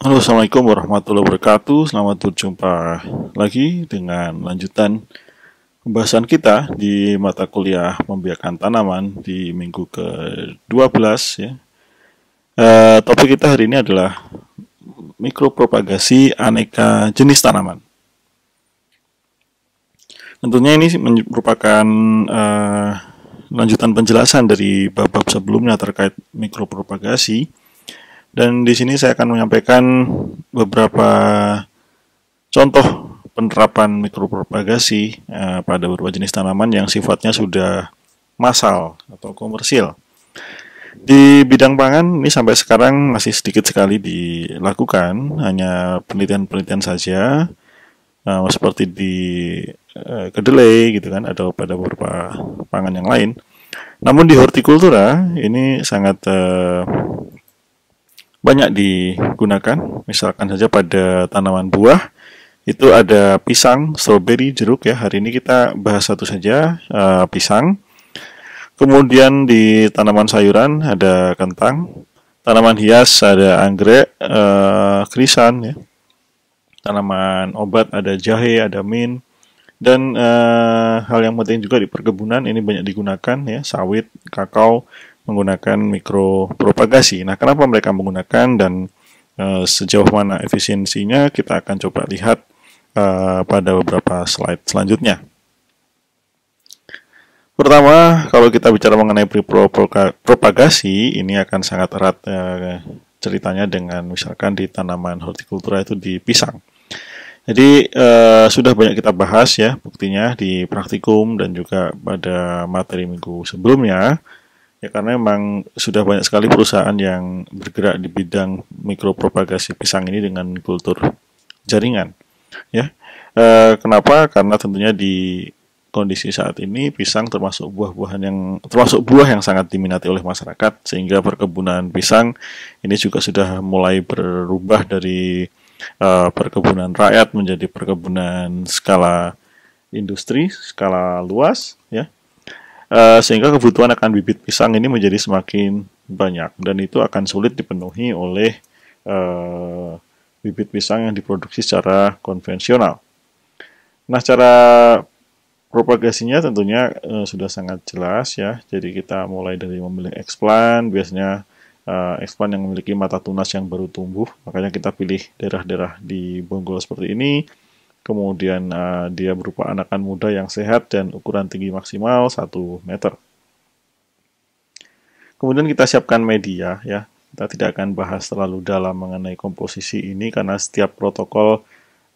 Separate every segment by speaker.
Speaker 1: Halo Assalamualaikum warahmatullahi wabarakatuh Selamat berjumpa lagi dengan lanjutan pembahasan kita di mata kuliah pembiakan tanaman di minggu ke-12 ya. E, topik kita hari ini adalah mikropropagasi aneka jenis tanaman Tentunya ini merupakan uh, lanjutan penjelasan dari bab-bab sebelumnya terkait mikropropagasi dan di sini saya akan menyampaikan beberapa contoh penerapan mikropropagasi uh, pada beberapa jenis tanaman yang sifatnya sudah massal atau komersil. Di bidang pangan ini sampai sekarang masih sedikit sekali dilakukan, hanya penelitian-penelitian saja uh, seperti di uh, kedelai gitu kan atau pada beberapa pangan yang lain. Namun di hortikultura ini sangat uh, banyak digunakan. Misalkan saja pada tanaman buah itu ada pisang, stroberi, jeruk ya. Hari ini kita bahas satu saja uh, pisang. Kemudian di tanaman sayuran ada kentang, tanaman hias ada anggrek, uh, krisan ya. Tanaman obat ada jahe, ada min Dan uh, hal yang penting juga di perkebunan ini banyak digunakan ya, sawit, kakao, menggunakan mikropropagasi. Nah, kenapa mereka menggunakan dan e, sejauh mana efisiensinya kita akan coba lihat e, pada beberapa slide selanjutnya. Pertama, kalau kita bicara mengenai propagasi, ini akan sangat erat e, ceritanya dengan misalkan di tanaman hortikultura itu di pisang. Jadi e, sudah banyak kita bahas ya buktinya di praktikum dan juga pada materi minggu sebelumnya Ya karena memang sudah banyak sekali perusahaan yang bergerak di bidang mikropropagasi pisang ini dengan kultur jaringan. Ya, e, kenapa? Karena tentunya di kondisi saat ini pisang termasuk buah-buahan yang termasuk buah yang sangat diminati oleh masyarakat sehingga perkebunan pisang ini juga sudah mulai berubah dari e, perkebunan rakyat menjadi perkebunan skala industri skala luas ya Eh, sehingga kebutuhan akan bibit pisang ini menjadi semakin banyak dan itu akan sulit dipenuhi oleh uh, bibit pisang yang diproduksi secara konvensional. Nah, cara propagasinya tentunya uh, sudah sangat jelas ya. Jadi kita mulai dari memilih eksplan, biasanya uh, eksplan yang memiliki mata tunas yang baru tumbuh. Makanya kita pilih daerah-daerah di Bonggol seperti ini kemudian uh, dia berupa anakan muda yang sehat dan ukuran tinggi maksimal 1 meter. Kemudian kita siapkan media ya. Kita tidak akan bahas terlalu dalam mengenai komposisi ini karena setiap protokol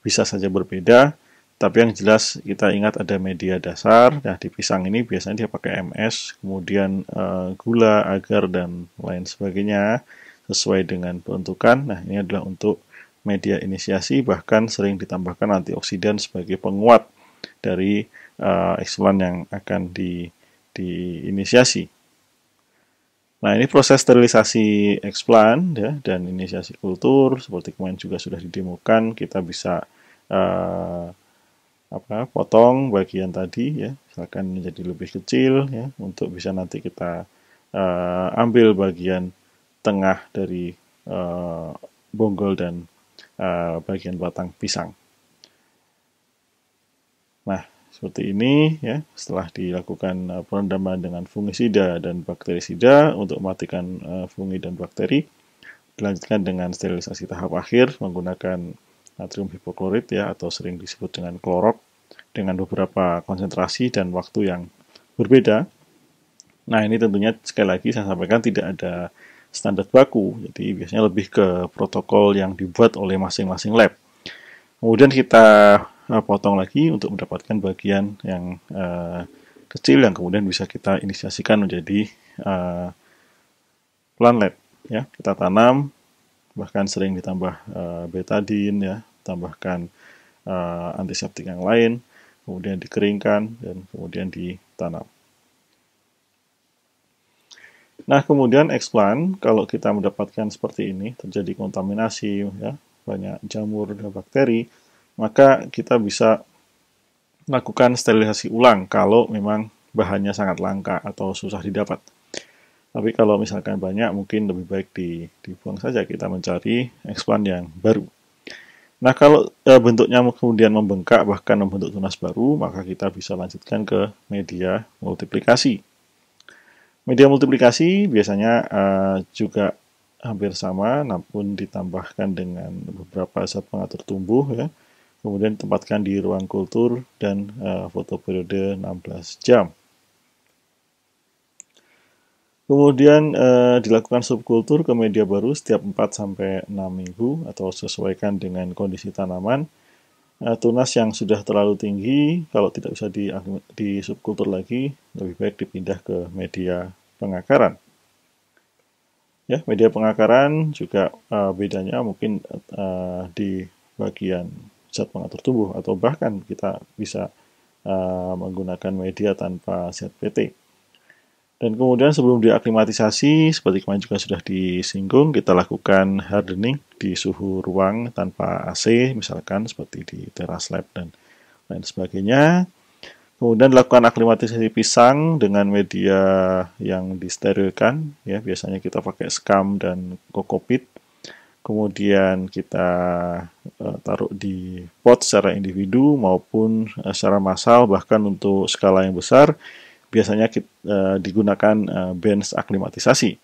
Speaker 1: bisa saja berbeda. Tapi yang jelas kita ingat ada media dasar. Nah di pisang ini biasanya dia pakai MS, kemudian uh, gula, agar dan lain sebagainya sesuai dengan peruntukan. Nah ini adalah untuk media inisiasi bahkan sering ditambahkan antioksidan sebagai penguat dari uh, yang akan di diinisiasi. Nah, ini proses sterilisasi eksplan ya, dan inisiasi kultur seperti kemarin juga sudah didemokan, kita bisa uh, apa potong bagian tadi ya, misalkan menjadi lebih kecil ya untuk bisa nanti kita uh, ambil bagian tengah dari uh, bonggol dan Eh, bagian batang pisang. Nah, seperti ini ya setelah dilakukan eh, perendaman dengan fungisida dan bakterisida untuk mematikan eh, fungi dan bakteri dilanjutkan dengan sterilisasi tahap akhir menggunakan natrium hipoklorit ya atau sering disebut dengan klorok dengan beberapa konsentrasi dan waktu yang berbeda. Nah, ini tentunya sekali lagi saya sampaikan tidak ada standar baku. Jadi biasanya lebih ke protokol yang dibuat oleh masing-masing lab. Kemudian kita eh, potong lagi untuk mendapatkan bagian yang uh, kecil yang kemudian bisa kita inisiasikan menjadi uh, eh, plan lab. Ya, kita tanam bahkan sering ditambah uh, betadin ya, tambahkan uh, antiseptik yang lain, kemudian dikeringkan dan kemudian ditanam. Nah, kemudian explant kalau kita mendapatkan seperti ini, terjadi kontaminasi, ya, banyak jamur dan bakteri, maka kita bisa lakukan sterilisasi ulang kalau memang bahannya sangat langka atau susah didapat. Tapi kalau misalkan banyak, mungkin lebih baik di, dibuang saja, kita mencari explant yang baru. Nah, kalau e, bentuknya kemudian membengkak, bahkan membentuk tunas baru, maka kita bisa lanjutkan ke media multiplikasi Media multiplikasi biasanya uh, juga hampir sama, namun ditambahkan dengan beberapa zat pengatur tumbuh ya. Kemudian tempatkan di ruang kultur dan uh, foto periode 16 jam. Kemudian eh, dilakukan subkultur ke media baru setiap 4 6 minggu atau sesuaikan dengan kondisi tanaman uh, tunas yang sudah terlalu tinggi kalau tidak bisa di, anu, di subkultur lagi lebih baik dipindah ke media pengakaran ya media pengakaran juga uh, bedanya mungkin uh, di bagian zat pengatur tubuh atau bahkan kita bisa uh, menggunakan media tanpa zat PT. Dan kemudian sebelum diaklimatisasi, seperti kemarin juga sudah disinggung, kita lakukan hardening di suhu ruang tanpa AC, misalkan seperti di teras lab dan lain sebagainya. Kemudian lakukan aklimatisasi pisang dengan media yang disterilkan, ya biasanya kita pakai skam dan kokopit. Kemudian kita uh, taruh di pot secara individu maupun uh, secara massal, bahkan untuk skala yang besar biasanya kita, uh, eh, digunakan uh, bench aklimatisasi.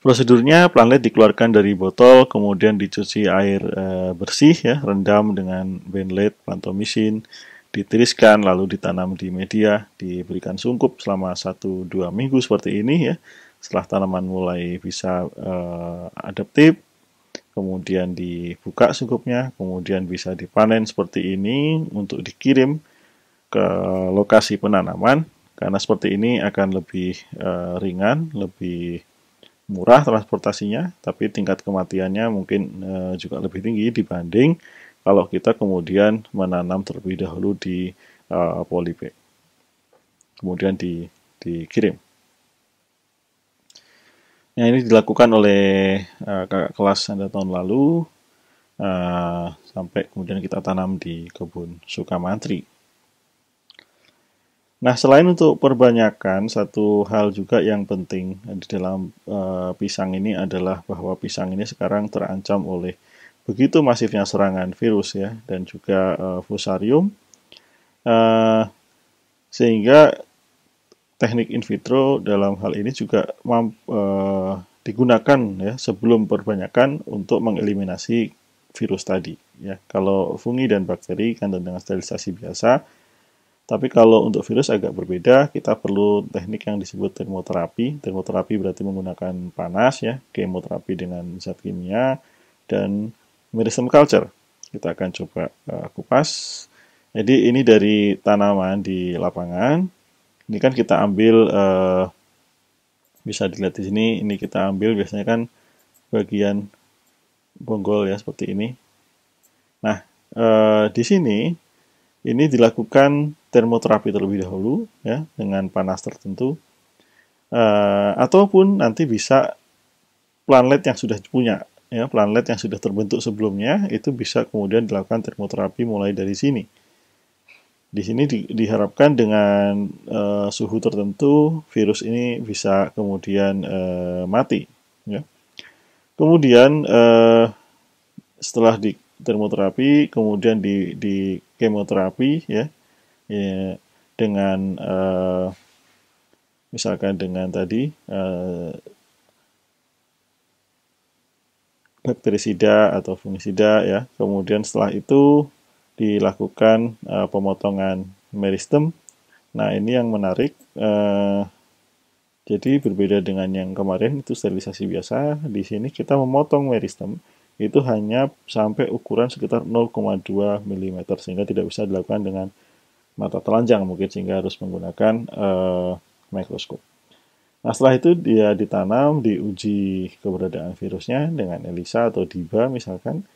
Speaker 1: Prosedurnya planet dikeluarkan dari botol kemudian dicuci air e, bersih ya rendam dengan benlet pantomisin ditiriskan lalu ditanam di media diberikan sungkup selama 1-2 minggu seperti ini ya setelah tanaman mulai bisa e, adaptif kemudian dibuka sungkupnya kemudian bisa dipanen seperti ini untuk dikirim ke lokasi penanaman karena seperti ini akan lebih uh, ringan, lebih murah transportasinya, tapi tingkat kematiannya mungkin uh, juga lebih tinggi dibanding kalau kita kemudian menanam terlebih dahulu di uh, eh, polybag, kemudian di, dikirim. Nah, ini dilakukan oleh uh, kakak kelas Anda tahun lalu, uh, sampai kemudian kita tanam di kebun Sukamantri. Nah, selain untuk perbanyakan, satu hal juga yang penting di dalam uh, pisang ini adalah bahwa pisang ini sekarang terancam oleh begitu masifnya serangan virus ya dan juga uh, fusarium. Uh, sehingga teknik in vitro dalam hal ini juga mampu, uh, digunakan ya sebelum perbanyakan untuk mengeliminasi virus tadi ya. Kalau fungi dan bakteri kan dengan sterilisasi biasa tapi kalau untuk virus agak berbeda, kita perlu teknik yang disebut termoterapi. Termoterapi berarti menggunakan panas ya, kemoterapi dengan zat kimia dan meristem culture. Kita akan coba uh, kupas. Jadi ini dari tanaman di lapangan. Ini kan kita ambil uh, bisa dilihat di sini. Ini kita ambil biasanya kan bagian bonggol ya seperti ini. Nah, uh, di sini ini dilakukan termoterapi terlebih dahulu ya dengan panas tertentu uh, ataupun nanti bisa planet yang sudah punya ya planet yang sudah terbentuk sebelumnya itu bisa kemudian dilakukan termoterapi mulai dari sini. Di sini di, diharapkan dengan uh, suhu tertentu virus ini bisa kemudian uh, mati. Ya. Kemudian uh, setelah di termoterapi kemudian di, di kemoterapi ya, ya dengan uh, misalkan dengan tadi uh, bakterisida atau fungisida ya. Kemudian setelah itu dilakukan uh, pemotongan meristem. Nah, ini yang menarik uh, jadi berbeda dengan yang kemarin itu sterilisasi biasa, di sini kita memotong meristem itu hanya sampai ukuran sekitar 0,2 mm sehingga tidak bisa dilakukan dengan mata telanjang mungkin sehingga harus menggunakan uh, mikroskop. Nah setelah itu dia ditanam, diuji keberadaan virusnya dengan ELISA atau DIBA misalkan,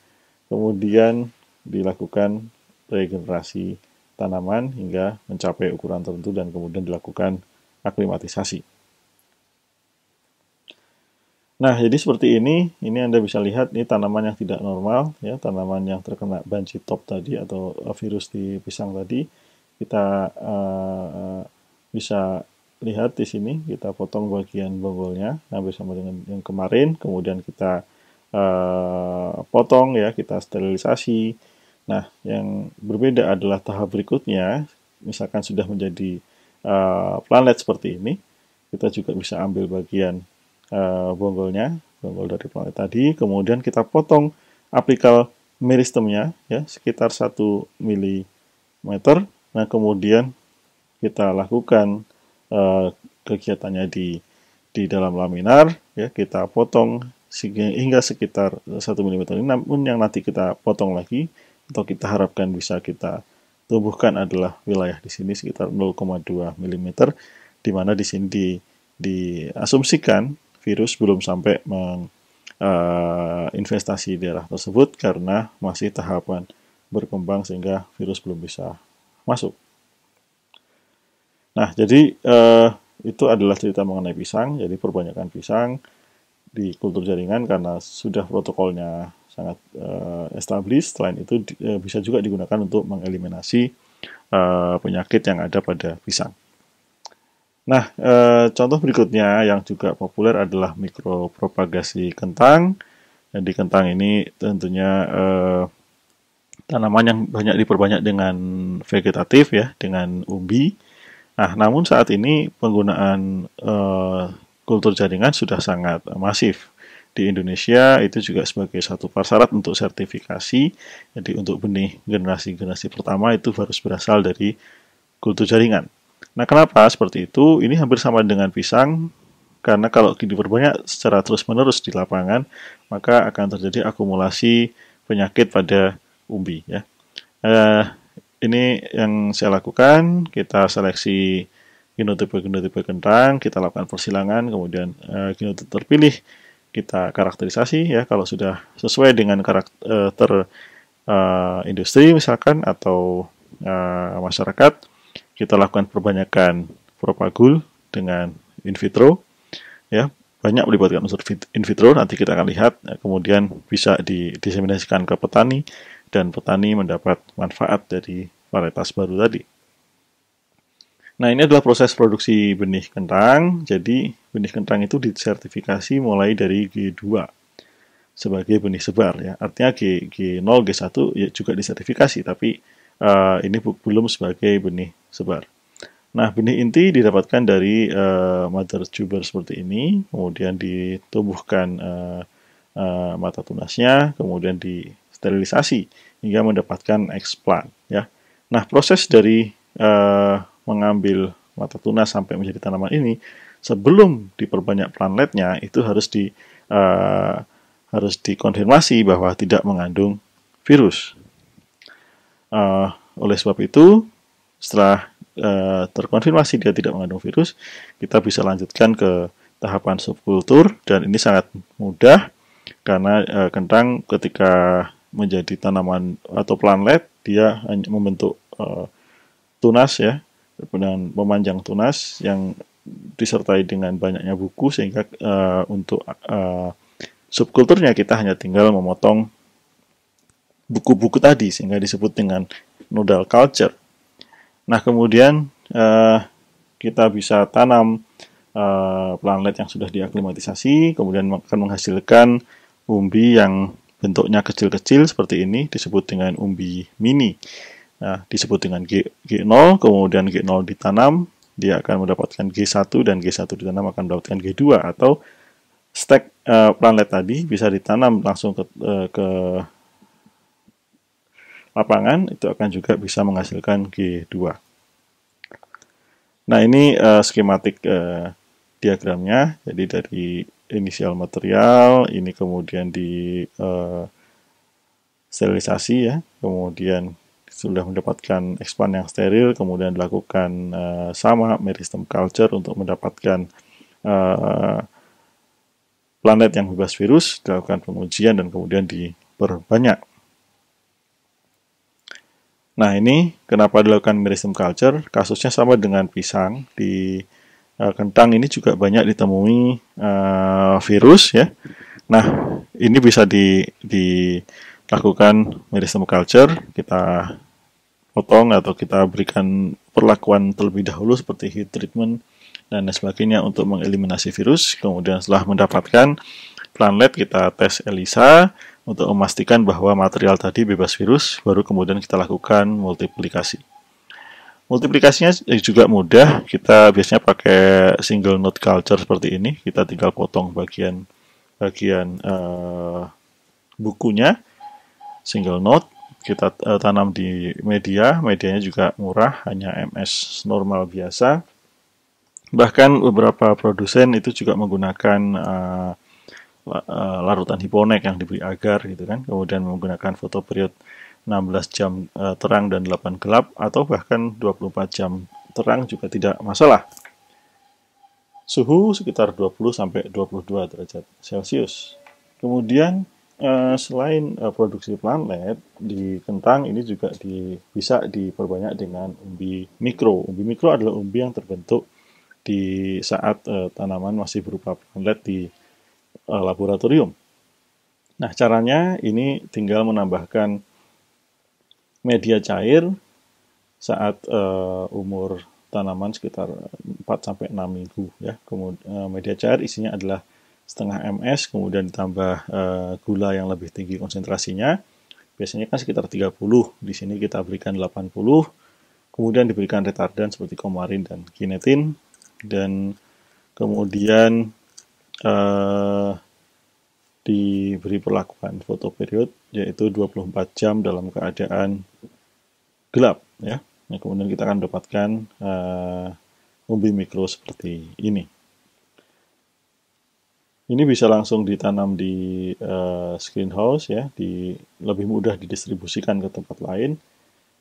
Speaker 1: kemudian dilakukan regenerasi tanaman hingga mencapai ukuran tertentu dan kemudian dilakukan aklimatisasi. Nah, jadi seperti ini. Ini Anda bisa lihat, ini tanaman yang tidak normal, ya, tanaman yang terkena banci top tadi atau uh, virus di pisang tadi. Kita uh, bisa lihat di sini, kita potong bagian bonggolnya, Nah, sama dengan yang kemarin. Kemudian kita uh, potong, ya, kita sterilisasi. Nah, yang berbeda adalah tahap berikutnya, misalkan sudah menjadi uh, planet seperti ini, kita juga bisa ambil bagian uh, bonggolnya, bonggol dari planet tadi. Kemudian kita potong apikal meristemnya ya sekitar 1 mm. Nah, kemudian kita lakukan uh, kegiatannya di di dalam laminar ya kita potong hingga sekitar 1 mm ini namun yang nanti kita potong lagi atau kita harapkan bisa kita tumbuhkan adalah wilayah di sini sekitar 0,2 mm di mana di sini di diasumsikan virus belum sampai menginvestasi eh, uh, daerah tersebut karena masih tahapan berkembang sehingga virus belum bisa masuk. Nah, jadi uh, itu adalah cerita mengenai pisang. Jadi perbanyakan pisang di kultur jaringan karena sudah protokolnya sangat uh, established. Selain itu di, uh, bisa juga digunakan untuk mengeliminasi uh, penyakit yang ada pada pisang. Nah, e, contoh berikutnya yang juga populer adalah mikropropagasi kentang. Jadi nah, kentang ini tentunya e, tanaman yang banyak diperbanyak dengan vegetatif ya, dengan umbi. Nah, namun saat ini penggunaan e, kultur jaringan sudah sangat masif di Indonesia itu juga sebagai satu persyarat untuk sertifikasi. Jadi untuk benih generasi-generasi pertama itu harus berasal dari kultur jaringan. Nah, kenapa seperti itu? Ini hampir sama dengan pisang, karena kalau diperbanyak secara terus-menerus di lapangan, maka akan terjadi akumulasi penyakit pada umbi. Ya. Eh, ini yang saya lakukan, kita seleksi genotipe-genotipe kentang, kita lakukan persilangan, kemudian eh, genotipe terpilih, kita karakterisasi, ya kalau sudah sesuai dengan karakter eh, eh, industri misalkan atau eh, masyarakat, kita lakukan perbanyakan propagul dengan in vitro ya banyak melibatkan unsur in vitro nanti kita akan lihat ya, kemudian bisa didiseminasikan ke petani dan petani mendapat manfaat dari varietas baru tadi nah ini adalah proses produksi benih kentang jadi benih kentang itu disertifikasi mulai dari G2 sebagai benih sebar ya artinya G, G0 G1 ya juga disertifikasi tapi uh, ini belum sebagai benih sebar. Nah, benih inti didapatkan dari uh, mother tuber seperti ini, kemudian ditumbuhkan uh, uh, mata tunasnya, kemudian disterilisasi hingga mendapatkan explant. Ya, nah proses dari uh, mengambil mata tunas sampai menjadi tanaman ini, sebelum diperbanyak planletnya itu harus di uh, harus dikonfirmasi bahwa tidak mengandung virus. Uh, oleh sebab itu, setelah uh, terkonfirmasi dia tidak mengandung virus, kita bisa lanjutkan ke tahapan subkultur dan ini sangat mudah karena uh, kentang ketika menjadi tanaman atau planlet dia hanya membentuk uh, tunas ya dengan memanjang tunas yang disertai dengan banyaknya buku sehingga uh, untuk uh, subkulturnya kita hanya tinggal memotong buku-buku tadi sehingga disebut dengan nodal culture. Nah kemudian uh, kita bisa tanam uh, planet yang sudah diaklimatisasi, kemudian akan menghasilkan umbi yang bentuknya kecil-kecil seperti ini disebut dengan umbi mini. Nah, disebut dengan G, G0, kemudian G0 ditanam, dia akan mendapatkan G1 dan G1 ditanam akan mendapatkan G2 atau stek uh, eh, planet tadi bisa ditanam langsung ke, uh, ke lapangan itu akan juga bisa menghasilkan G2. Nah ini uh, skematik uh, diagramnya, jadi dari inisial material, ini kemudian di uh, sterilisasi ya, kemudian sudah mendapatkan ekspan yang steril, kemudian dilakukan uh, sama meristem culture untuk mendapatkan uh, planet yang bebas virus, dilakukan pengujian dan kemudian diperbanyak. Nah ini kenapa dilakukan meristem culture? Kasusnya sama dengan pisang di uh, kentang ini juga banyak ditemui uh, virus ya. Nah ini bisa di, dilakukan meristem culture kita potong atau kita berikan perlakuan terlebih dahulu seperti heat treatment dan lain sebagainya untuk mengeliminasi virus. Kemudian setelah mendapatkan planlet kita tes ELISA untuk memastikan bahwa material tadi bebas virus, baru kemudian kita lakukan multiplikasi. Multiplikasinya eh, juga mudah, kita biasanya pakai single node culture seperti ini, kita tinggal potong bagian bagian uh, bukunya, single node, kita uh, tanam di media, medianya juga murah, hanya MS normal biasa. Bahkan beberapa produsen itu juga menggunakan uh, Eh, larutan hiponek yang diberi agar gitu kan kemudian menggunakan foto period 16 jam eh, terang dan 8 gelap atau bahkan 24 jam terang juga tidak masalah suhu sekitar 20 sampai 22 derajat celcius kemudian eh, selain produksi planet di kentang ini juga di, bisa diperbanyak dengan umbi mikro umbi mikro adalah umbi yang terbentuk di saat tanaman masih berupa planet di Eh, laboratorium. Nah, caranya ini tinggal menambahkan media cair saat uh, umur tanaman sekitar 4 sampai 6 minggu ya. Kemudian uh, media cair isinya adalah setengah MS kemudian ditambah uh, gula yang lebih tinggi konsentrasinya. Biasanya kan sekitar 30. Di sini kita berikan 80. Kemudian diberikan retardan seperti komarin dan kinetin dan kemudian uh, diberi perlakuan foto period yaitu 24 jam dalam keadaan gelap ya. Nah, kemudian kita akan dapatkan uh, umbi mikro seperti ini. Ini bisa langsung ditanam di uh, house ya, di lebih mudah didistribusikan ke tempat lain.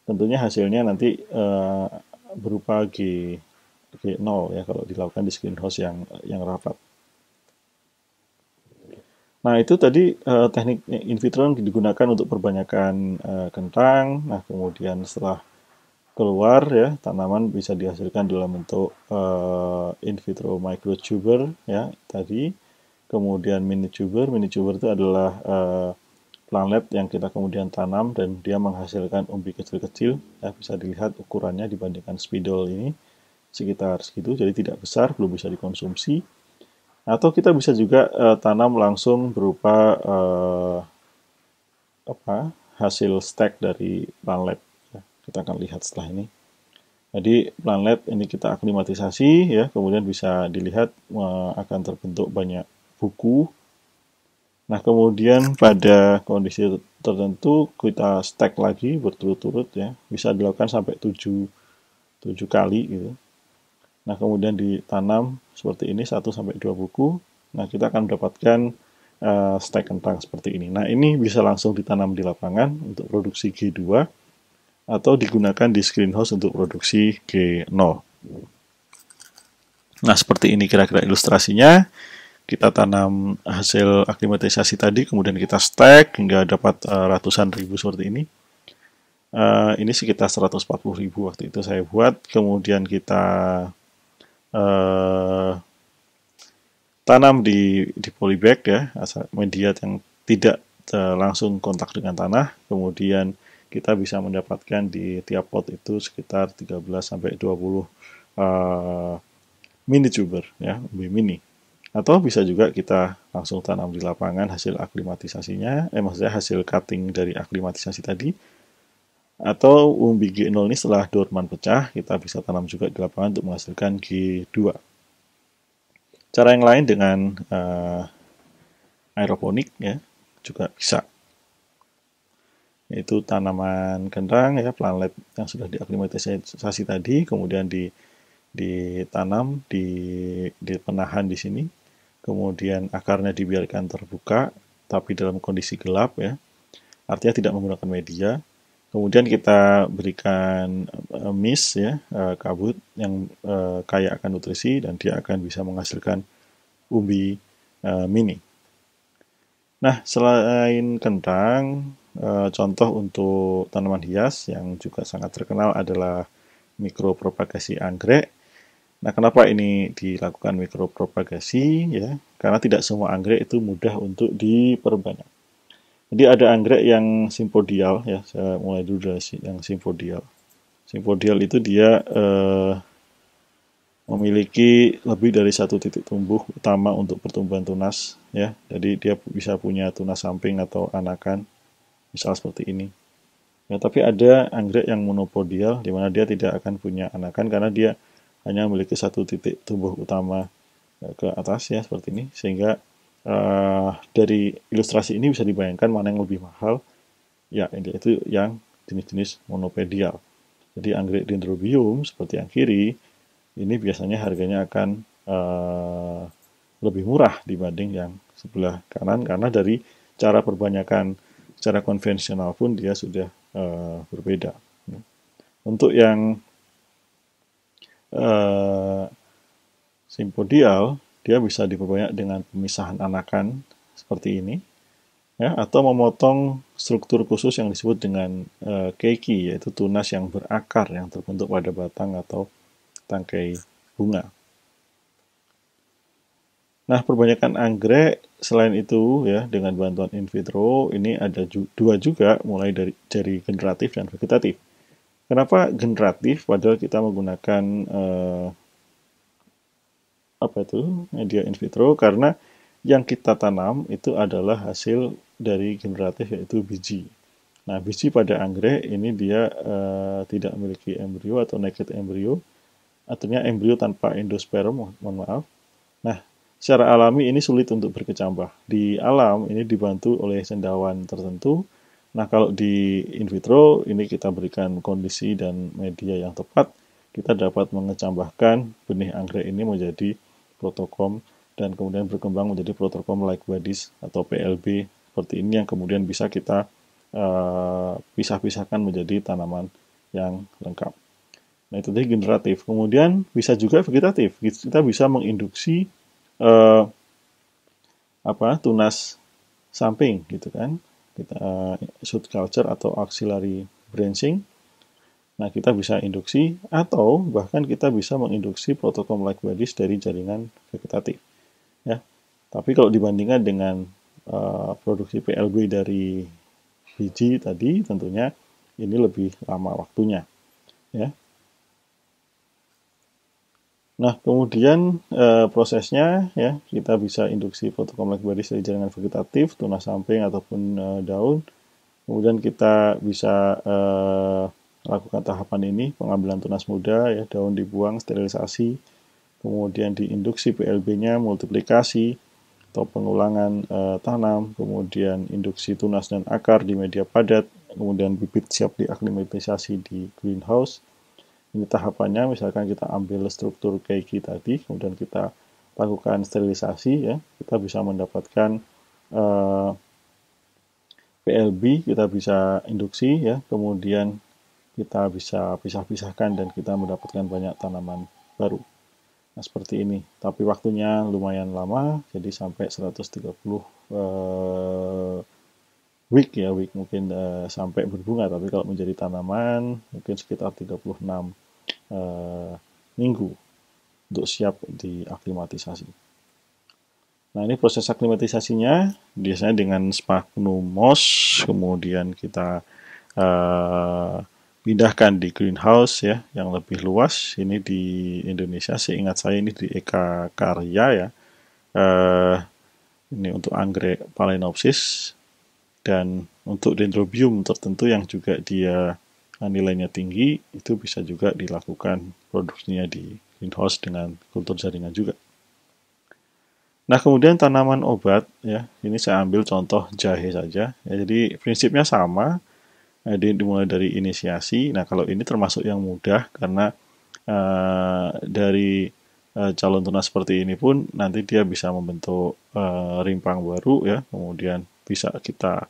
Speaker 1: Tentunya hasilnya nanti uh, berupa G G0 ya kalau dilakukan di screen house yang yang rapat. Nah, itu tadi uh, teknik in vitro yang digunakan untuk perbanyakan uh, kentang. Nah, kemudian setelah keluar ya, tanaman bisa dihasilkan dalam bentuk uh, in vitro microtuber ya tadi. Kemudian mini tuber mini tuber itu adalah uh, planlet yang kita kemudian tanam dan dia menghasilkan umbi kecil-kecil. Ya, bisa dilihat ukurannya dibandingkan spidol ini sekitar segitu, jadi tidak besar, belum bisa dikonsumsi atau kita bisa juga uh, tanam langsung berupa uh, apa hasil stek dari planlet ya, kita akan lihat setelah ini jadi planlet ini kita aklimatisasi ya kemudian bisa dilihat uh, akan terbentuk banyak buku nah kemudian pada kondisi tertentu kita stek lagi berturut-turut ya bisa dilakukan sampai 7 tujuh kali gitu Nah, kemudian ditanam seperti ini 1 sampai 2 buku. Nah, kita akan mendapatkan uh, stek kentang seperti ini. Nah, ini bisa langsung ditanam di lapangan untuk produksi G2 atau digunakan di greenhouse untuk produksi G0. Nah, seperti ini kira-kira ilustrasinya. Kita tanam hasil aklimatisasi tadi, kemudian kita stek hingga dapat uh, ratusan ribu seperti ini. Uh, ini sekitar 140 ribu waktu itu saya buat, kemudian kita Eh, tanam di di polybag ya asal media yang tidak uh, langsung kontak dengan tanah kemudian kita bisa mendapatkan di tiap pot itu sekitar 13 sampai 20 uh, eh, mini tuber ya lebih mini atau bisa juga kita langsung tanam di lapangan hasil aklimatisasinya eh maksudnya hasil cutting dari aklimatisasi tadi atau umbi G0 ini setelah Dorman pecah, kita bisa tanam juga di lapangan untuk menghasilkan G2. Cara yang lain dengan uh, aeroponik ya juga bisa. Yaitu tanaman kentang ya planet yang sudah diaklimatisasi tadi, kemudian di ditanam di di penahan di sini, kemudian akarnya dibiarkan terbuka tapi dalam kondisi gelap ya. Artinya tidak menggunakan media, kemudian kita berikan uh, eh, mist ya uh, kabut yang uh, kaya akan nutrisi dan dia akan bisa menghasilkan umbi uh, mini. Nah selain kentang, uh, contoh untuk tanaman hias yang juga sangat terkenal adalah mikropropagasi anggrek. Nah kenapa ini dilakukan mikropropagasi ya? Karena tidak semua anggrek itu mudah untuk diperbanyak. Jadi ada anggrek yang simpodial ya, saya mulai dulu dari yang simpodial. Simpodial itu dia eh, memiliki lebih dari satu titik tumbuh utama untuk pertumbuhan tunas ya. Jadi dia bisa punya tunas samping atau anakan, misal seperti ini. Ya, tapi ada anggrek yang monopodial di mana dia tidak akan punya anakan karena dia hanya memiliki satu titik tumbuh utama eh, ke atas ya seperti ini sehingga uh, dari ilustrasi ini bisa dibayangkan mana yang lebih mahal ya itu yang jenis-jenis monopedial jadi anggrek dendrobium seperti yang kiri ini biasanya harganya akan uh, lebih murah dibanding yang sebelah kanan karena dari cara perbanyakan secara konvensional pun dia sudah uh, berbeda. Untuk yang uh, simpodial dia bisa diperbanyak dengan pemisahan anakan seperti ini, ya, atau memotong struktur khusus yang disebut dengan e, keiki, yaitu tunas yang berakar yang terbentuk pada batang atau tangkai bunga. Nah, perbanyakan anggrek selain itu ya dengan bantuan in vitro ini ada ju dua juga mulai dari dari generatif dan vegetatif. Kenapa generatif? Padahal kita menggunakan eh, apa itu media in vitro karena yang kita tanam itu adalah hasil dari generatif yaitu biji. Nah, biji pada anggrek ini dia uh, tidak memiliki embrio atau naked embrio, artinya embrio tanpa endosperm, mohon maaf. Nah, secara alami ini sulit untuk berkecambah. Di alam ini dibantu oleh sendawan tertentu. Nah, kalau di in vitro ini kita berikan kondisi dan media yang tepat, kita dapat mengecambahkan benih anggrek ini menjadi protokom dan kemudian berkembang menjadi protokom like bodies atau PLB seperti ini yang kemudian bisa kita uh, pisah-pisahkan menjadi tanaman yang lengkap. Nah itu tadi generatif. Kemudian bisa juga vegetatif. Kita bisa menginduksi uh, apa tunas samping gitu kan kita uh, shoot culture atau auxiliary branching Nah, kita bisa induksi atau bahkan kita bisa menginduksi protokol bodies dari jaringan vegetatif. Ya. Tapi kalau dibandingkan dengan uh, produksi PLB dari biji tadi, tentunya ini lebih lama waktunya. Ya. Nah, kemudian e, prosesnya ya kita bisa induksi protokol Blackberries dari jaringan vegetatif, tunas samping ataupun e, daun. Kemudian kita bisa e, lakukan tahapan ini, pengambilan tunas muda, ya, daun dibuang, sterilisasi, kemudian diinduksi PLB-nya, multiplikasi, atau pengulangan e, tanam, kemudian induksi tunas dan akar di media padat, kemudian bibit siap diaklimatisasi di greenhouse. Ini tahapannya, misalkan kita ambil struktur keiki tadi, kemudian kita lakukan sterilisasi, ya, kita bisa mendapatkan e, eh, PLB kita bisa induksi ya, kemudian kita bisa pisah-pisahkan dan kita mendapatkan banyak tanaman baru. Nah, seperti ini. Tapi waktunya lumayan lama, jadi sampai 130 uh, eh, week ya, week mungkin uh, sampai berbunga. Tapi kalau menjadi tanaman, mungkin sekitar 36 uh, eh, minggu untuk siap diaklimatisasi. Nah, ini proses aklimatisasinya biasanya dengan sphagnum moss, kemudian kita uh, pindahkan di greenhouse ya yang lebih luas ini di Indonesia seingat saya ini di Eka Karya ya eh, ini untuk anggrek Phalaenopsis dan untuk dendrobium tertentu yang juga dia eh, nilainya tinggi itu bisa juga dilakukan produksinya di greenhouse dengan kultur jaringan juga Nah, kemudian tanaman obat ya. Ini saya ambil contoh jahe saja. Ya, jadi prinsipnya sama, jadi eh, dimulai dari inisiasi. Nah, kalau ini termasuk yang mudah karena uh, dari uh, calon tunas seperti ini pun nanti dia bisa membentuk uh, rimpang baru ya, kemudian bisa kita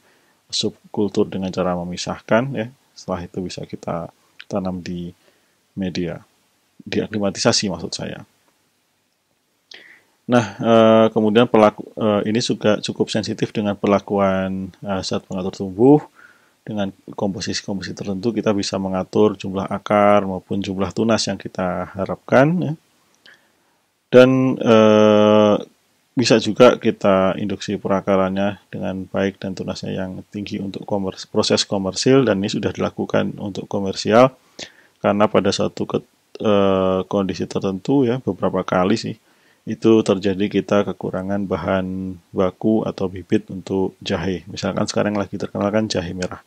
Speaker 1: subkultur dengan cara memisahkan ya. Setelah itu bisa kita tanam di media, diaklimatisasi maksud saya. Nah, kemudian pelaku ini juga cukup sensitif dengan perlakuan saat pengatur tumbuh dengan komposisi-komposisi tertentu kita bisa mengatur jumlah akar maupun jumlah tunas yang kita harapkan ya. dan e, bisa juga kita induksi perakarannya dengan baik dan tunasnya yang tinggi untuk komers proses komersil dan ini sudah dilakukan untuk komersial karena pada suatu e, kondisi tertentu ya beberapa kali sih itu terjadi kita kekurangan bahan baku atau bibit untuk jahe misalkan sekarang lagi terkenalkan jahe merah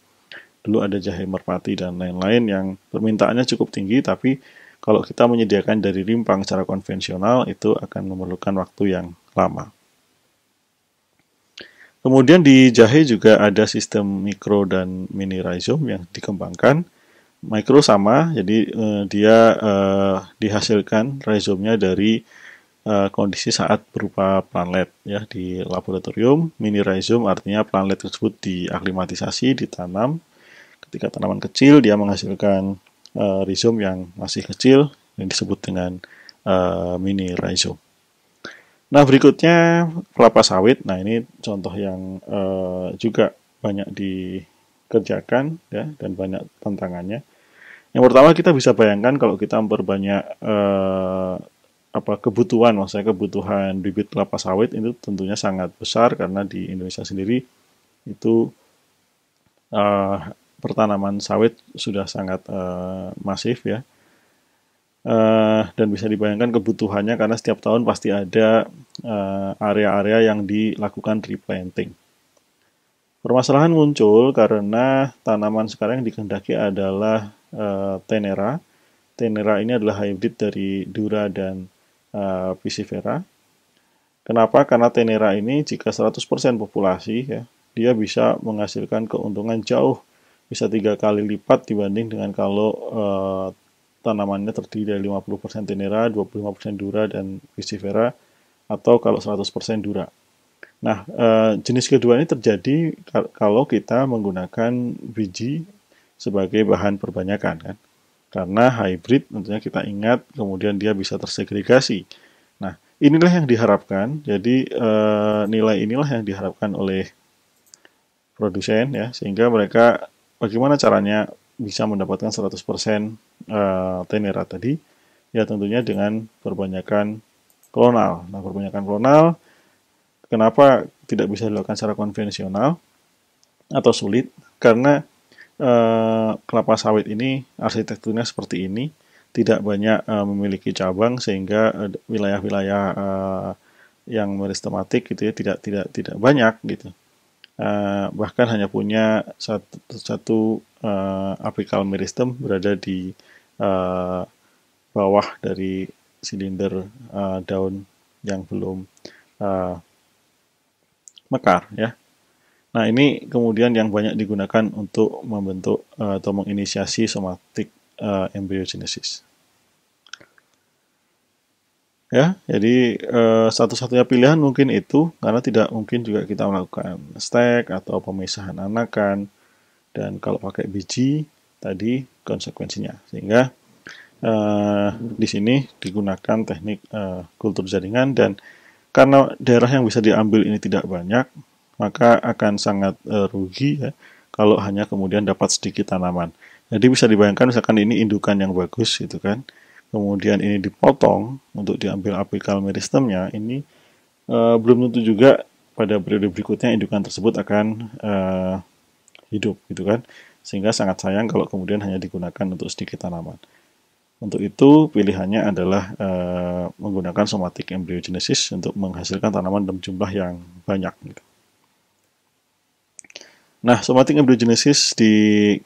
Speaker 1: dulu ada jahe merpati dan lain-lain yang permintaannya cukup tinggi tapi kalau kita menyediakan dari rimpang secara konvensional itu akan memerlukan waktu yang lama. Kemudian di jahe juga ada sistem mikro dan mini rhizome yang dikembangkan. Mikro sama, jadi eh, dia eh, dihasilkan rhizome dari eh, kondisi saat berupa planet ya di laboratorium. Mini rhizome artinya planet tersebut diaklimatisasi, ditanam ketika tanaman kecil dia menghasilkan uh, rhizome yang masih kecil yang disebut dengan uh, mini rhizome. Nah berikutnya kelapa sawit. Nah ini contoh yang uh, juga banyak dikerjakan ya dan banyak tantangannya. Yang pertama kita bisa bayangkan kalau kita memperbanyak uh, apa kebutuhan maksudnya kebutuhan bibit kelapa sawit itu tentunya sangat besar karena di Indonesia sendiri itu uh, pertanaman sawit sudah sangat uh, masif ya. Uh, dan bisa dibayangkan kebutuhannya karena setiap tahun pasti ada eh, area-area uh, yang dilakukan replanting. Permasalahan muncul karena tanaman sekarang yang dikehendaki adalah uh, tenera. Tenera ini adalah hybrid dari Dura dan uh, Piscifera. Kenapa? Karena tenera ini jika 100% populasi ya, dia bisa menghasilkan keuntungan jauh bisa tiga kali lipat dibanding dengan kalau uh, tanamannya terdiri dari 50% tenera, 25% dura, dan visifera, atau kalau 100% dura. Nah, uh, jenis kedua ini terjadi kalau kita menggunakan biji sebagai bahan perbanyakan, kan? Karena hybrid tentunya kita ingat, kemudian dia bisa tersegregasi. Nah, inilah yang diharapkan. Jadi uh, nilai inilah yang diharapkan oleh produsen ya, sehingga mereka bagaimana caranya bisa mendapatkan 100% eh, tenera tadi? Ya tentunya dengan perbanyakan klonal. Nah, perbanyakan klonal kenapa tidak bisa dilakukan secara konvensional atau sulit? Karena uh, kelapa sawit ini arsitekturnya seperti ini, tidak banyak uh, memiliki cabang sehingga wilayah-wilayah uh, yang meristematik gitu ya tidak tidak tidak banyak gitu uh, bahkan hanya punya satu, satu uh, eh, apical meristem berada di uh, bawah dari silinder uh, daun yang belum uh, mekar ya. Nah ini kemudian yang banyak digunakan untuk membentuk uh, atau menginisiasi somatik uh, embryogenesis ya jadi eh, satu-satunya pilihan mungkin itu karena tidak mungkin juga kita melakukan stek atau pemisahan anakan dan kalau pakai biji tadi konsekuensinya sehingga eh, di sini digunakan teknik eh, kultur jaringan dan karena daerah yang bisa diambil ini tidak banyak maka akan sangat eh, rugi ya kalau hanya kemudian dapat sedikit tanaman jadi bisa dibayangkan misalkan ini indukan yang bagus gitu kan kemudian ini dipotong untuk diambil apical meristemnya ini uh, belum tentu juga pada periode berikutnya indukan tersebut akan uh, hidup gitu kan sehingga sangat sayang kalau kemudian hanya digunakan untuk sedikit tanaman untuk itu pilihannya adalah uh, menggunakan somatic embryogenesis untuk menghasilkan tanaman dalam jumlah yang banyak gitu. Nah, somatic embryogenesis di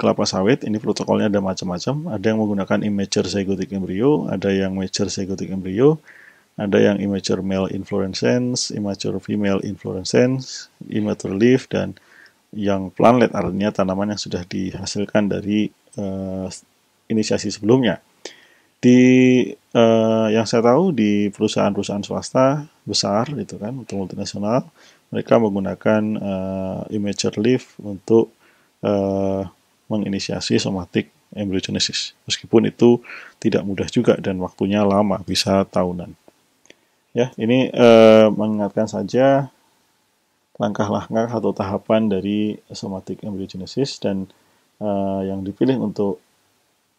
Speaker 1: kelapa sawit ini protokolnya ada macam-macam. Ada yang menggunakan immature zygotic embryo, ada yang mature zygotic embryo, ada yang immature male inflorescence, immature female inflorescence, immature leaf dan yang planlet artinya tanaman yang sudah dihasilkan dari uh, inisiasi sebelumnya. Di uh, yang saya tahu di perusahaan-perusahaan swasta besar itu kan, untuk multinasional mereka menggunakan uh, eh, imager leaf untuk uh, menginisiasi somatic embryogenesis. Meskipun itu tidak mudah juga dan waktunya lama, bisa tahunan. Ya, ini uh, mengingatkan saja langkah-langkah atau tahapan dari somatic embryogenesis dan uh, yang dipilih untuk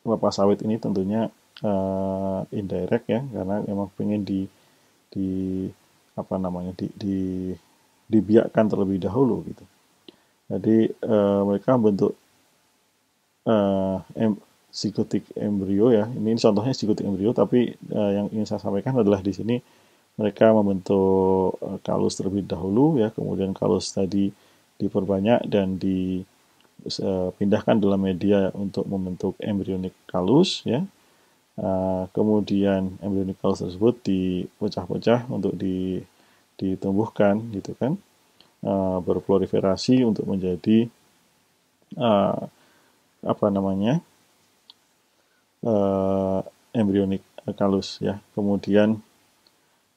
Speaker 1: kelapa sawit ini tentunya uh, indirect ya, karena memang pengen di di apa namanya di, di dibiarkan terlebih dahulu gitu. Jadi uh, mereka bentuk uh, em psikotik embrio ya. Ini, ini contohnya psikotik embrio tapi uh, yang ingin saya sampaikan adalah di sini mereka membentuk kalus terlebih dahulu ya, kemudian kalus tadi diperbanyak dan dipindahkan dalam media untuk membentuk embrionik kalus ya. Uh, kemudian embryonic kalus tersebut dipecah-pecah untuk di ditumbuhkan gitu kan uh, berproliferasi untuk menjadi eh, apa namanya uh, eh, embryonic kalus ya kemudian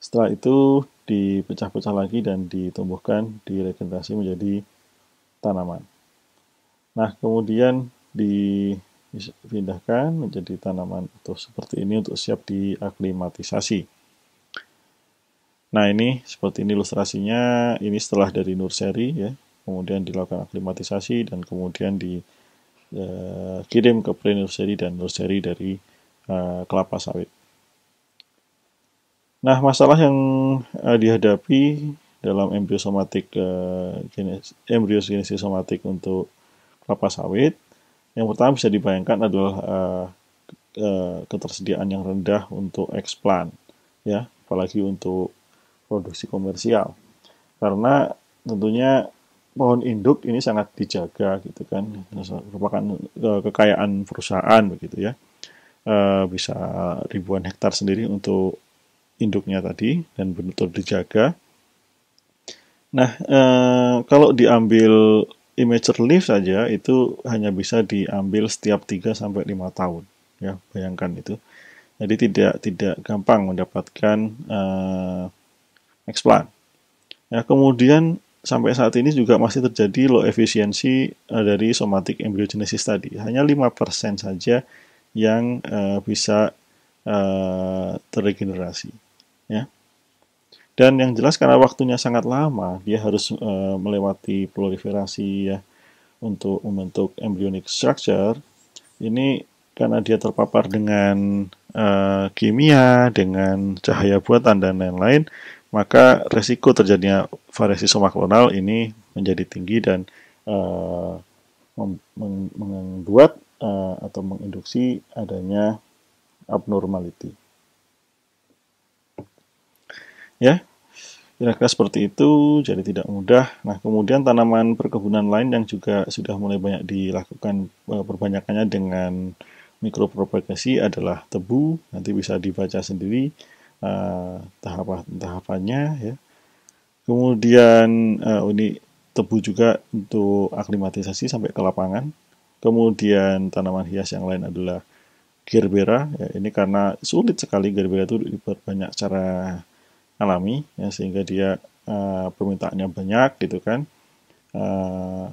Speaker 1: setelah itu dipecah-pecah lagi dan ditumbuhkan diregenerasi menjadi tanaman nah kemudian dipindahkan menjadi tanaman atau seperti ini untuk siap diaklimatisasi Nah ini seperti ini ilustrasinya, ini setelah dari nursery ya, kemudian dilakukan aklimatisasi dan kemudian dikirim eh, ke pre nursery dan nursery dari eh, kelapa sawit. Nah masalah yang eh, dihadapi dalam embryosomatik embrio genesis somatik untuk kelapa sawit, yang pertama bisa dibayangkan adalah ketersediaan yang rendah untuk eksplan ya apalagi untuk produksi komersial. Karena tentunya pohon induk ini sangat dijaga gitu kan, merupakan e, kekayaan perusahaan begitu ya. E, bisa ribuan hektar sendiri untuk induknya tadi dan betul dijaga. Nah, e, kalau diambil immature leaf saja itu hanya bisa diambil setiap 3 sampai 5 tahun ya, bayangkan itu. Jadi tidak tidak gampang mendapatkan uh, explant. Ya, kemudian sampai saat ini juga masih terjadi low efficiency uh, dari somatic embryogenesis tadi. Hanya 5% saja yang uh, bisa uh, terregenerasi. Ya. Dan yang jelas karena waktunya sangat lama, dia harus uh, melewati proliferasi ya untuk membentuk embryonic structure. Ini karena dia terpapar dengan uh, kimia, dengan cahaya buatan dan lain-lain, maka resiko terjadinya variasi somaklonal ini menjadi tinggi dan uh, eh, membuat uh, eh, atau menginduksi adanya abnormality. Ya, kira-kira seperti itu, jadi tidak mudah. Nah, kemudian tanaman perkebunan lain yang juga sudah mulai banyak dilakukan eh, perbanyakannya dengan mikropropagasi adalah tebu, nanti bisa dibaca sendiri Eh, tahapan-tahapannya ya. Kemudian uh, tebu juga untuk aklimatisasi sampai ke lapangan. Kemudian tanaman hias yang lain adalah gerbera. Ya, ini karena sulit sekali gerbera itu diperbanyak secara alami, ya, sehingga dia uh, permintaannya banyak gitu kan. Uh,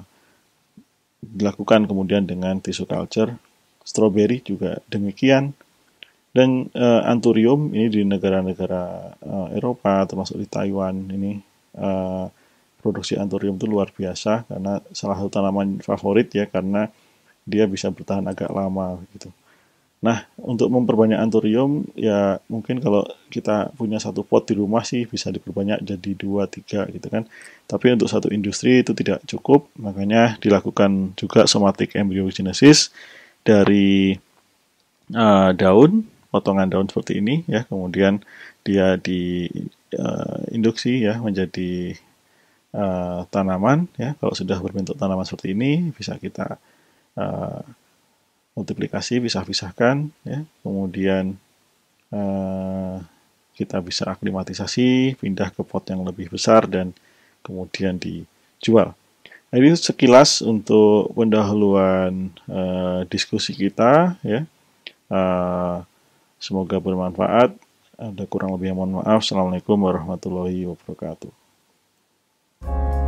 Speaker 1: dilakukan kemudian dengan tissue culture. Strawberry juga demikian dan uh, anturium ini di negara-negara uh, Eropa termasuk di Taiwan ini uh, produksi anturium itu luar biasa karena salah satu tanaman favorit ya karena dia bisa bertahan agak lama gitu. Nah, untuk memperbanyak anturium, ya mungkin kalau kita punya satu pot di rumah sih bisa diperbanyak jadi dua, tiga gitu kan. Tapi untuk satu industri itu tidak cukup, makanya dilakukan juga somatic embryogenesis dari uh, daun potongan daun seperti ini ya kemudian dia di uh, ya menjadi uh, tanaman ya kalau sudah berbentuk tanaman seperti ini bisa kita uh, multiplikasi bisa pisahkan ya kemudian uh, kita bisa aklimatisasi pindah ke pot yang lebih besar dan kemudian dijual nah, ini sekilas untuk pendahuluan uh, diskusi kita ya uh, Semoga bermanfaat. Ada kurang lebih yang mohon maaf. Assalamualaikum warahmatullahi wabarakatuh.